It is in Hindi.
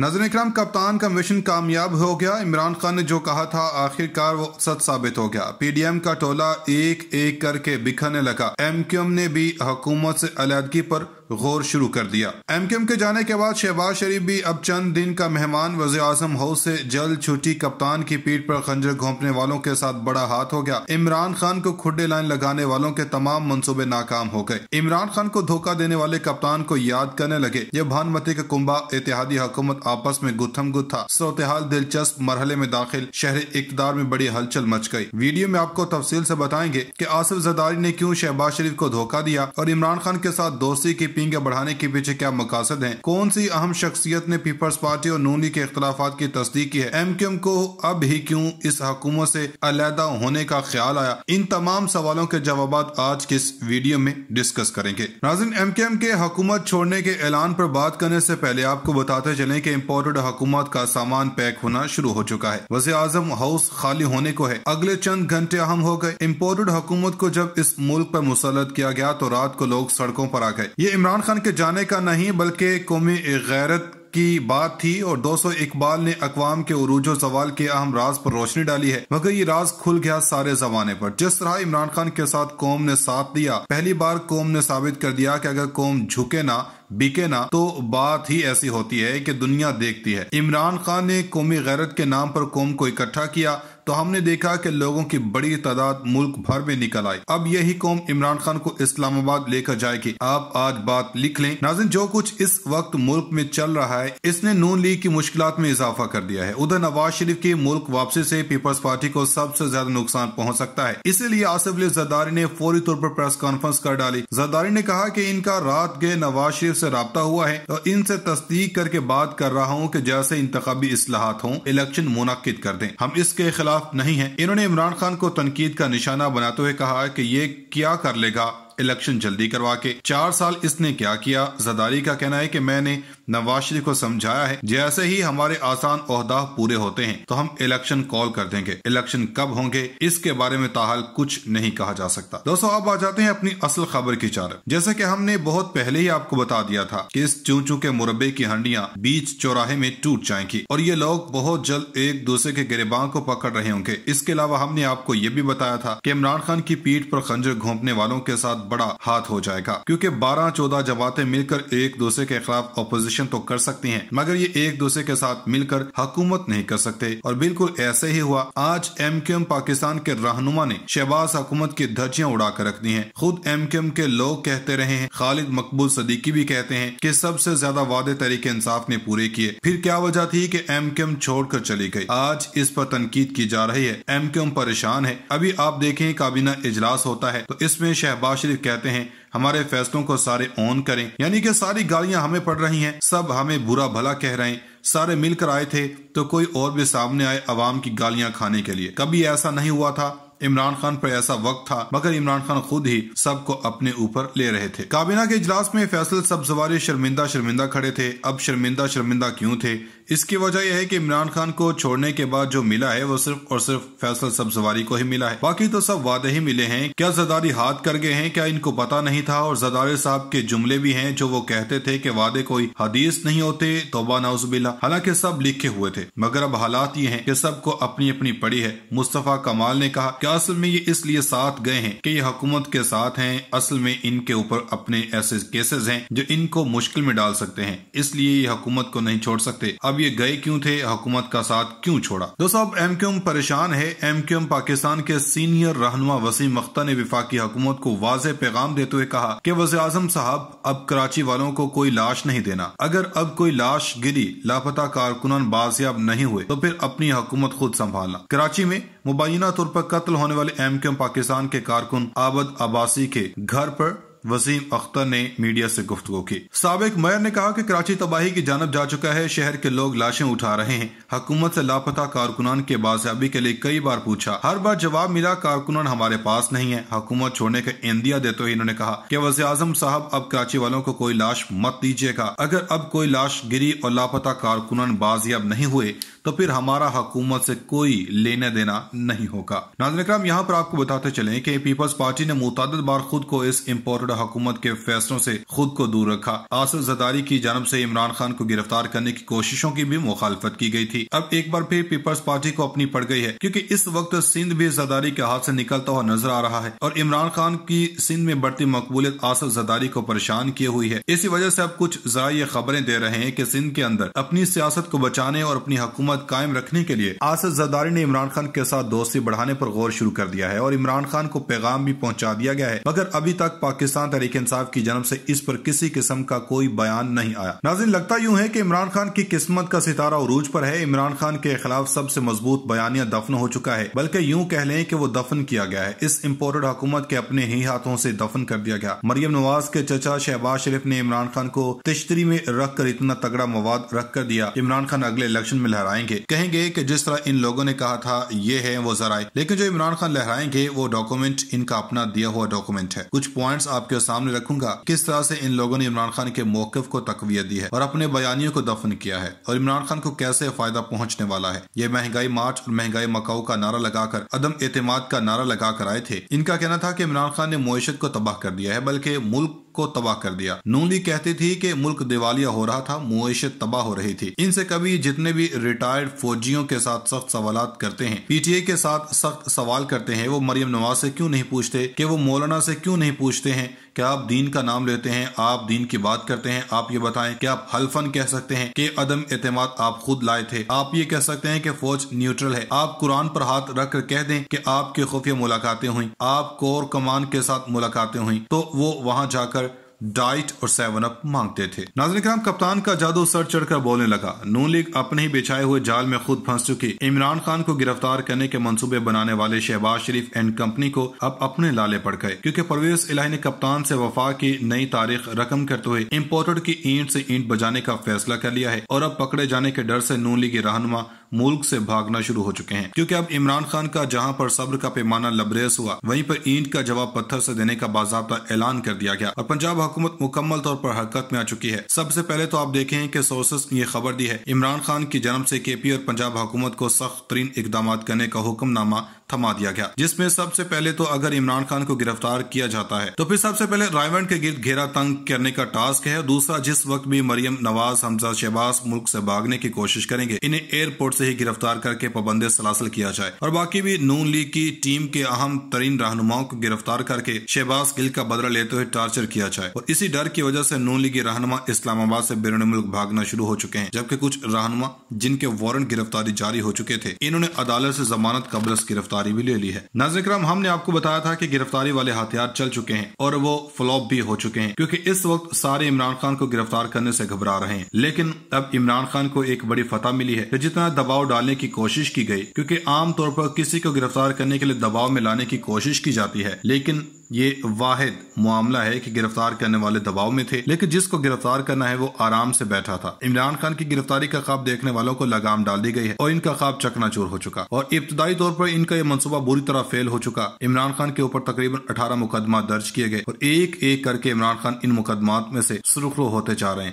नजर इक्राम कप्तान का मिशन कामयाब हो गया इमरान खान ने जो कहा था आखिरकार वो सच साबित हो गया पीडीएम का टोला एक एक करके बिखरने लगा एमक्यूएम ने भी हुकूमत से अलहदगी पर गौर शुरू कर दिया एम के एम के जाने के बाद शहबाज शरीफ भी अब चंद दिन का मेहमान वजी आजम हाउस से जल्द छुट्टी कप्तान की पीठ पर खंजर घोंपने वालों के साथ बड़ा हाथ हो गया इमरान खान को खुडे लाइन लगाने वालों के तमाम मनसूबे नाकाम हो गए इमरान खान को धोखा देने वाले कप्तान को याद करने लगे जब भानुमती का कुंबा इतिहादी हुकूमत आपस में गुथम गुथ था सूरतहाल दिलचस्प मरहले में दाखिल शहर इकतदार में बड़ी हलचल मच गई वीडियो में आपको तफसील ऐसी बताएंगे की आसिफ जदारी ने क्यूँ शहबाज शरीफ को धोखा दिया और इमरान खान के साथ दोस्ती की वोटिंग या बढ़ाने के पीछे क्या मकासद है कौन सी अहम शख्सियत ने पीपल्स पार्टी और नूनी के अख्तलाफ की तस्दीक की है एम क्यू एम को अब ही क्यूँ इस हकूमत ऐसी अलहदा होने का ख्याल आया इन तमाम सवालों के जवाब आज के इस वीडियो में डिस्कस करेंगे नाजिन एम क्यू एम के हकूमत छोड़ने के ऐलान आरोप बात करने ऐसी पहले आपको बताते चले की इम्पोर्टेड हकूमत का सामान पैक होना शुरू हो चुका है वजी आजम हाउस खाली होने को है अगले चंद घंटे अहम हो गए इम्पोर्टेड हुकूमत को जब इस मुल्क पर मुसलत किया गया तो रात को लोग सड़कों पर आ गए ये इमरान इमरान खान के जाने का नहीं बल्कि कौमी गैरत की बात थी और सौ इकबाल ने अकवाम के उरूज सवाल के अहम राज पर रोशनी डाली है मगर ये राज खुल गया सारे जमाने पर जिस तरह इमरान खान के साथ कौम ने साथ दिया पहली बार कौम ने साबित कर दिया कि अगर कौम झुके ना बिके ना तो बात ही ऐसी होती है कि दुनिया देखती है इमरान खान ने कौमी गैरत के नाम पर कौम को इकट्ठा किया तो हमने देखा कि लोगों की बड़ी तादाद मुल्क भर में निकल आई अब यही कौम इमरान खान को इस्लामाबाद लेकर जाएगी आप आज बात लिख लें नाजिन जो कुछ इस वक्त मुल्क में चल रहा है इसने नून लीग की मुश्किल में इजाफा कर दिया है उधर नवाज शरीफ की मुल्क वापसी से पीपल्स पार्टी को सबसे ज्यादा नुकसान पहुँच सकता है इसीलिए आसिफ अली जरदारी ने फौरी तौर पर प्रेस कॉन्फ्रेंस कर डाली जरदारी ने कहा की इनका रात गए नवाज शरीफ ऐसी रबता हुआ है और तो इनसे तस्दीक करके बात कर रहा हूँ की जैसे इंतबी असलाहत हों इलेक्शन मुनद कर दें हम इसके खिलाफ साथ नहीं है इन्होंने इमरान खान को तनकीद का निशाना बनाते हुए कहा कि ये क्या कर लेगा इलेक्शन जल्दी करवा के चार साल इसने क्या किया जदारी का कहना है कि मैंने नवाज शरीफ को समझाया है जैसे ही हमारे आसान अहदा पूरे होते हैं तो हम इलेक्शन कॉल कर देंगे इलेक्शन कब होंगे इसके बारे में ताहाल कुछ नहीं कहा जा सकता दोस्तों अब आ जाते हैं अपनी असल खबर की चार जैसे की हमने बहुत पहले ही आपको बता दिया था की इस चूचू के मुरबे की हंडिया बीच चौराहे में टूट जाएंगी और ये लोग बहुत जल्द एक दूसरे के गिरेबां को पकड़ रहे होंगे इसके अलावा हमने आपको ये भी बताया था की इमरान खान की पीठ पर खंजर घोपने वालों के साथ बड़ा हाथ हो जाएगा क्यूँकी बारह चौदह जमाते मिलकर एक दूसरे के खिलाफ अपोजिशन पोजीशन तो कर सकती हैं मगर ये एक दूसरे के साथ मिलकर हुकूमत नहीं कर सकते और बिल्कुल ऐसे ही हुआ आज एम क्यू एम पाकिस्तान के रहनुमा ने शहबाज हुकूमत की धजियाँ उड़ा कर रख दी है खुद एम क्यू एम के लोग कहते रहे हैं खालिद मकबूल सदीकी भी कहते हैं की सबसे ज्यादा वादे तरीके इंसाफ ने पूरे किए फिर क्या वजह थी की एम क्यू एम छोड़ कर चली गयी आज इस पर तनकीद की जा रही है एम क्यू एम परेशान है अभी आप देखें काबीना इजलास होता है तो इसमें शहबाज शरीफ कहते हैं हमारे फैसलों को सारे ऑन करें यानी कि सारी गालियां हमें पड़ रही हैं सब हमें बुरा भला कह रहे हैं सारे मिलकर आए थे तो कोई और भी सामने आए आवाम की गालियां खाने के लिए कभी ऐसा नहीं हुआ था इमरान खान पर ऐसा वक्त था मगर इमरान खान खुद ही सबको अपने ऊपर ले रहे थे काबिना के इजलास में फैसल सब सवार शर्मिंदा शर्मिंदा खड़े थे अब शर्मिंदा शर्मिंदा क्यूँ थे इसकी वजह यह है कि इमरान खान को छोड़ने के बाद जो मिला है वो सिर्फ और सिर्फ फैसल सब सवारी को ही मिला है बाकी तो सब वादे ही मिले हैं क्या जदारी हाथ कर गए हैं क्या इनको पता नहीं था और जदारे साहब के जुमले भी हैं जो वो कहते थे कि वादे कोई हदीस नहीं होते तोबा नाउजबिल्ला हालांकि सब लिखे हुए थे मगर अब हालात ये है की सबको अपनी अपनी पड़ी है मुस्तफ़ा कमाल ने कहा कासिम में ये इसलिए साथ गए हैं कि ये हुकूमत के साथ हैं असल में इनके ऊपर अपने ऐसे केसेस हैं जो इनको मुश्किल में डाल सकते हैं इसलिए ये हुकूमत को नहीं छोड़ सकते अब ये गए क्यों थे हुकूमत का साथ क्यों छोड़ा दोस्तों अब एम एम परेशान है एम एम पाकिस्तान के सीनियर रहनुमा वसीम अख्तर ने विफाकी हुकूमत को वाज पैगाम देते हुए कहा की वजी अजम साहब अब कराची वालों को कोई लाश नहीं देना अगर अब कोई लाश गिरी लापता कारकुनान बाजियाब नहीं हुए तो फिर अपनी हुकूमत खुद संभालना कराची में मुबैना तौर पर कत्ल होने वाले एम पाकिस्तान के कारकुन आबद अब्बासी के घर पर वसीम अख्तर ने मीडिया से गुफ्तु की सबक मेयर ने कहा कि कराची तबाही की जानब जा चुका है शहर के लोग लाशें उठा रहे हैं हकूमत से लापता कारकुनान के बाजियाबी के लिए कई बार पूछा हर बार जवाब मिला कारकुनान हमारे पास नहीं है हकूमत छोड़ने का इंदिया देते हुए इन्होंने कहा की वजी आजम साहब अब कराची वालों को कोई लाश मत दीजिएगा अगर अब कोई लाश गिरी और लापता कारकुनान बाजियाब नहीं हुए तो फिर हमारा हुकूमत से कोई लेने देना नहीं होगा नाजन इक्राम यहाँ पर आपको बताते चले की पीपल्स पार्टी ने मुताद बार खुद को इस इम्पोर्टेड हुकूमत के फैसलों से खुद को दूर रखा आसफ जदारी की जानब से इमरान खान को गिरफ्तार करने की कोशिशों की भी मुखालफत की गई थी अब एक बार फिर पीपल्स पार्टी को अपनी पड़ गई है क्योंकि इस वक्त सिंध भी जदारी के हाथ से निकलता हुआ नजर आ रहा है और इमरान खान की सिंध में बढ़ती मकबूलियत आसफ जदारी को परेशान किए हुई है इसी वजह से अब कुछ जरा ये खबरें दे रहे हैं की सिंध के अंदर अपनी सियासत को बचाने और अपनी हुकूमत कायम रखने के लिए आसफ जदारी ने इमरान खान के साथ दोस्ती बढ़ाने पर गौर शुरू कर दिया है और इमरान खान को पैगाम भी पहुँचा दिया गया है मगर अभी तक पाकिस्तान पाकिस्तान तहरीक इंसाफ की जन्म ऐसी इस पर किसी किस्म का कोई बयान नहीं आया नाजिन लगता यूँ है की इमरान खान की किस्मत का सितारा उरूज पर है इमरान खान के खिलाफ सबसे मजबूत बयानिया दफन हो चुका है बल्कि यूँ कह लें की वो दफन किया गया है इस इम्पोर्टेड हुकूमत के अपने ही हाथों ऐसी दफन कर दिया गया मरियम नवाज के चचा शहबाज शरीफ ने इमरान खान को तिश्तरी में रख कर इतना तगड़ा मवाद रख कर दिया इमरान खान अगले इलेक्शन में लहराएंगे कहेंगे की जिस तरह इन लोगों ने कहा था ये है वो जरा लेकिन जो इमरान खान लहराएंगे वो डॉक्यूमेंट इनका अपना दिया हुआ डॉक्यूमेंट है कुछ पॉइंट्स आप आपके सामने रखूंगा किस तरह से इन लोगों ने इमरान खान के मौकफ को तकवीत दी है और अपने बयानियों को दफन किया है और इमरान खान को कैसे फायदा पहुंचने वाला है ये महंगाई मार्च और महंगाई मकाऊ का नारा लगाकर अदम एतम का नारा कर आए थे इनका कहना था की इमरान खान ने मीशत को तबाह कर दिया है बल्कि मुल्क को तबाह कर दिया नूली कहती थी कि मुल्क दिवालिया हो रहा था मुशत तबाह हो रही थी इनसे कभी जितने भी रिटायर्ड फौजियों के साथ सख्त सवाल करते हैं पीटीए के साथ सख्त सवाल करते हैं वो मरियम नवाज से क्यों नहीं पूछते कि वो मौलाना से क्यों नहीं पूछते हैं क्या आप दीन का नाम लेते हैं आप दीन की बात करते हैं आप ये बताएं क्या आप हल्फन कह सकते हैं कि अदम एतम आप खुद लाए थे आप ये कह सकते हैं कि फौज न्यूट्रल है आप कुरान पर हाथ रख कर कह दें कि आपकी खुफिया मुलाकातें हुई आप कोर कमान के साथ मुलाकातें हुई तो वो वहाँ जाकर डाइट और सेवन अप मांगते थे नाजन कराम कप्तान का जादू सर चढ़कर बोलने लगा नून लीग अपने ही बिछाए हुए जाल में खुद फंस चुकी इमरान खान को गिरफ्तार करने के मनसूबे बनाने वाले शहबाज शरीफ एंड कंपनी को अब अपने लाले पड़ गए क्यूँकी परवेज इलाही ने कप्तान ऐसी वफा की नई तारीख रकम करते हुए इम्पोर्टेड की ईंट ऐसी ईंट बजाने का फैसला कर लिया है और अब पकड़े जाने के डर ऐसी नून लीग रहनुमा मुल्क से भागना शुरू हो चुके हैं क्योंकि अब इमरान खान का जहां पर सब्र का पैमाना लबरेज हुआ वहीं पर ईंट का जवाब पत्थर से देने का बाजाबा ऐलान कर दिया गया और पंजाब हुकूमत मुकम्मल तौर पर हरकत में आ चुकी है सबसे पहले तो आप देखें कि सोर्सेस ने यह खबर दी है इमरान खान की जन्म से के पी और पंजाब हुकूमत को सख्त तरीन इकदाम करने का हुक्मनामा थमा दिया गया जिसमें सबसे पहले तो अगर इमरान खान को गिरफ्तार किया जाता है तो फिर सबसे पहले रायमंड के गिर्द घेरा तंग करने का टास्क है दूसरा जिस वक्त भी मरियम नवाज हमजा शहबाज मुल्क ऐसी भागने की कोशिश करेंगे इन्हें एयरपोर्ट ऐसी ही गिरफ्तार करके पाबंदे सलासल किया जाए और बाकी भी नून लीग की टीम के अहम तरीन रहनुमाओं को गिरफ्तार करके शहबाज गिल का बदला लेते हुए टार्चर किया जाए और इसी डर की वजह ऐसी नून लीग के रहनुमा इस्लामाबाद ऐसी बैरून मुल्क भागना शुरू हो चुके हैं जबकि कुछ रहनुमा जिनके वारंट गिरफ्तारी जारी हो चुके थे इन्होंने अदालत ऐसी जमानत कब्रस गिरफ्तार गिरफ्तारी भी ले ली है नाजिक राम हमने आपको बताया था की गिरफ्तारी वाले हथियार चल चुके हैं और वो फ्लॉप भी हो चुके हैं क्यूँकी इस वक्त सारे इमरान खान को गिरफ्तार करने ऐसी घबरा रहे हैं लेकिन अब इमरान खान को एक बड़ी फतह मिली है तो जितना दबाव डालने की कोशिश की गई क्यूँकी आमतौर पर किसी को गिरफ्तार करने के लिए दबाव में लाने की कोशिश की जाती है लेकिन ये वाहिद मामला है कि गिरफ्तार करने वाले दबाव में थे लेकिन जिसको गिरफ्तार करना है वो आराम से बैठा था इमरान खान की गिरफ्तारी का खाब देखने वालों को लगाम डाल दी गई है और इनका खाब चकनाचूर हो चुका और इब्तदाई तौर पर इनका ये मनसूबा बुरी तरह फेल हो चुका इमरान खान के ऊपर तकरीबन अठारह मुकदमा दर्ज किए गए और एक एक करके इमरान खान इन मुकदमा में से सुरखरू होते जा रहे हैं